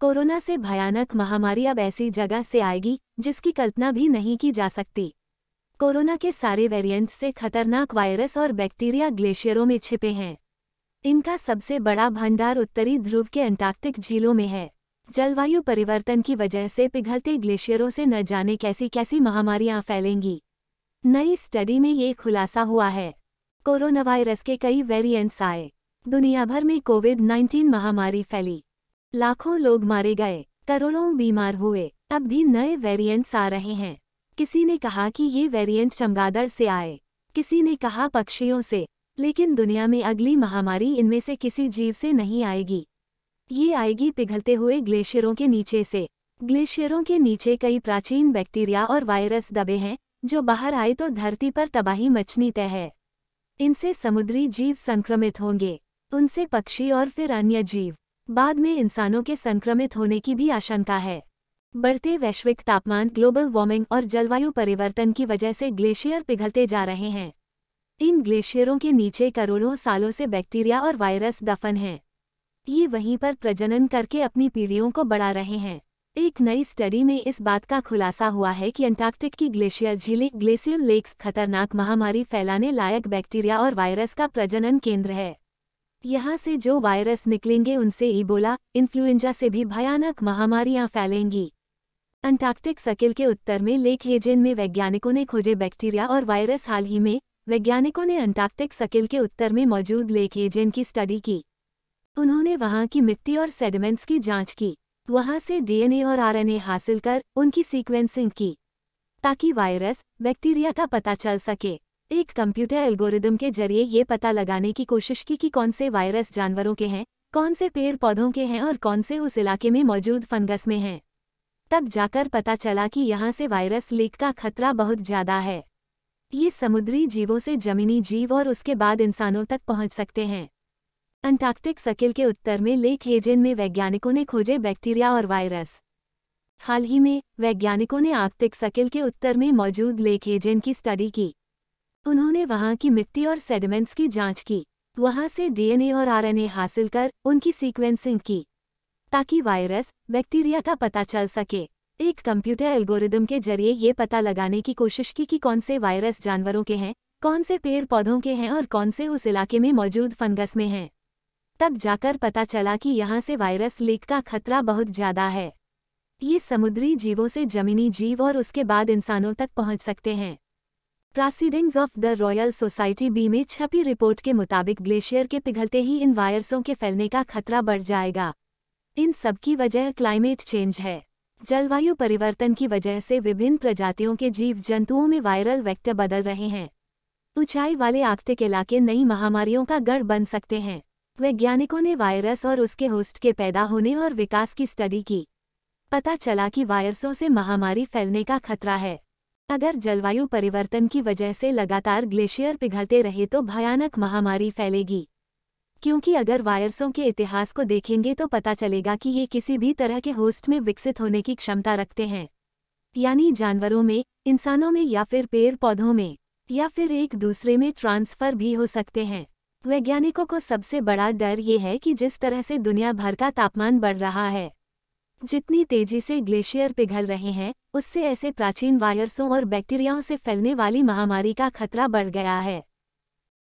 corona से भयानक महामारी अब ऐसी जगह से आएगी जिसकी कल्पना भी नहीं की जा सकती कोरोना के सारे वेरिएंट्स से खतरनाक वायरस और बैक्टीरिया ग्लेशियरों में छिपे हैं इनका सबसे बड़ा भंडार उत्तरी ध्रुव के अंटार्कटिक झीलों में है जलवायु परिवर्तन की वजह से पिघलते ग्लेशियरों से न जाने कैसी कैसी महामारियां फैलेंगी नई स्टडी में ये खुलासा हुआ है कोरोना वायरस के कई वेरिएंट्स आए दुनिया भर में कोविड 19 महामारी फैली लाखों लोग मारे गए करोड़ों बीमार हुए अब भी नए वेरिएंट्स आ रहे हैं किसी ने कहा कि ये वेरिएंट चमगादड़ से आए किसी ने कहा पक्षियों से लेकिन दुनिया में अगली महामारी इनमें से किसी जीव से नहीं आएगी ये आएगी पिघलते हुए ग्लेशियरों के नीचे से ग्लेशियरों के नीचे कई प्राचीन बैक्टीरिया और वायरस दबे हैं जो बाहर आए तो धरती पर तबाही मचनी तय है इनसे समुद्री जीव संक्रमित होंगे उनसे पक्षी और फिर अन्य जीव बाद में इंसानों के संक्रमित होने की भी आशंका है बढ़ते वैश्विक तापमान ग्लोबल वार्मिंग और जलवायु परिवर्तन की वजह से ग्लेशियर पिघलते जा रहे हैं इन ग्लेशियरों के नीचे करोड़ों सालों से बैक्टीरिया और वायरस दफन हैं ये वहीं पर प्रजनन करके अपनी पीढ़ियों को बढ़ा रहे हैं एक नई स्टडी में इस बात का खुलासा हुआ है कि अंटार्कटिक की ग्लेशियर झीलें ग्लेशियर लेक्स खतरनाक महामारी फैलाने लायक बैक्टीरिया और वायरस का प्रजनन केंद्र है यहाँ से जो वायरस निकलेंगे उनसे इबोला इन्फ्लुएंजा से भी भयानक महामारियां फैलेंगी अंटार्कटिक सकिल के उत्तर में लेक हेजेन में वैज्ञानिकों ने खोजे बैक्टीरिया और वायरस हाल ही में वैज्ञानिकों ने अंटार्कटिक सकिल के उत्तर में मौजूद लेक हेजेन की स्टडी की उन्होंने वहां की मिट्टी और सेडिमेंट्स की जांच की वहां से डीएनए और आरएनए हासिल कर उनकी सीक्वेंसिंग की ताकि वायरस बैक्टीरिया का पता चल सके एक कंप्यूटर एल्गोरिदम के जरिए ये पता लगाने की कोशिश की कि कौन से वायरस जानवरों के हैं कौन से पेड़ पौधों के हैं और कौन से उस इलाके में मौजूद फंगस में हैं तब जाकर पता चला कि यहाँ से वायरस लीक का खतरा बहुत ज़्यादा है ये समुद्री जीवों से जमीनी जीव और उसके बाद इंसानों तक पहुँच सकते हैं अंटार्कटिक सकिल के उत्तर में लेक हेजेन में वैज्ञानिकों ने खोजे बैक्टीरिया और वायरस हाल ही में वैज्ञानिकों ने आर्कटिक सकिल के उत्तर में मौजूद लेक हेजेन की स्टडी की उन्होंने वहां की मिट्टी और सेडिमेंट्स की जांच की वहां से डीएनए और आरएनए हासिल कर उनकी सीक्वेंसिंग की ताकि वायरस बैक्टीरिया का पता चल सके एक कंप्यूटर एल्गोरिदम के जरिए ये पता लगाने की कोशिश की कि कौन से वायरस जानवरों के हैं कौन से पेड़ पौधों के हैं और कौन से उस इलाके में मौजूद फंगस में हैं तब जाकर पता चला कि यहाँ से वायरस लीक का खतरा बहुत ज़्यादा है ये समुद्री जीवों से जमीनी जीव और उसके बाद इंसानों तक पहुँच सकते हैं proceedings of the Royal Society B में छपी रिपोर्ट के मुताबिक ग्लेशियर के पिघलते ही इन वायरसों के फैलने का खतरा बढ़ जाएगा इन सब की वजह क्लाइमेट चेंज है जलवायु परिवर्तन की वजह से विभिन्न प्रजातियों के जीव जंतुओं में वायरल वेक्टर बदल रहे हैं ऊंचाई वाले आर्कटिक इलाके नई महामारियों का गढ़ बन सकते हैं वैज्ञानिकों ने वायरस और उसके होस्ट के पैदा होने और विकास की स्टडी की पता चला कि वायरसों से महामारी फैलने का खतरा है अगर जलवायु परिवर्तन की वजह से लगातार ग्लेशियर पिघलते रहे तो भयानक महामारी फैलेगी क्योंकि अगर वायरसों के इतिहास को देखेंगे तो पता चलेगा कि ये किसी भी तरह के होस्ट में विकसित होने की क्षमता रखते हैं यानी जानवरों में इंसानों में या फिर पेड़ पौधों में या फिर एक दूसरे में ट्रांसफ़र भी हो सकते हैं वैज्ञानिकों को सबसे बड़ा डर ये है कि जिस तरह से दुनिया भर का तापमान बढ़ रहा है जितनी तेजी से ग्लेशियर पिघल रहे हैं उससे ऐसे प्राचीन वायरसों और बैक्टीरियाओं से फैलने वाली महामारी का खतरा बढ़ गया है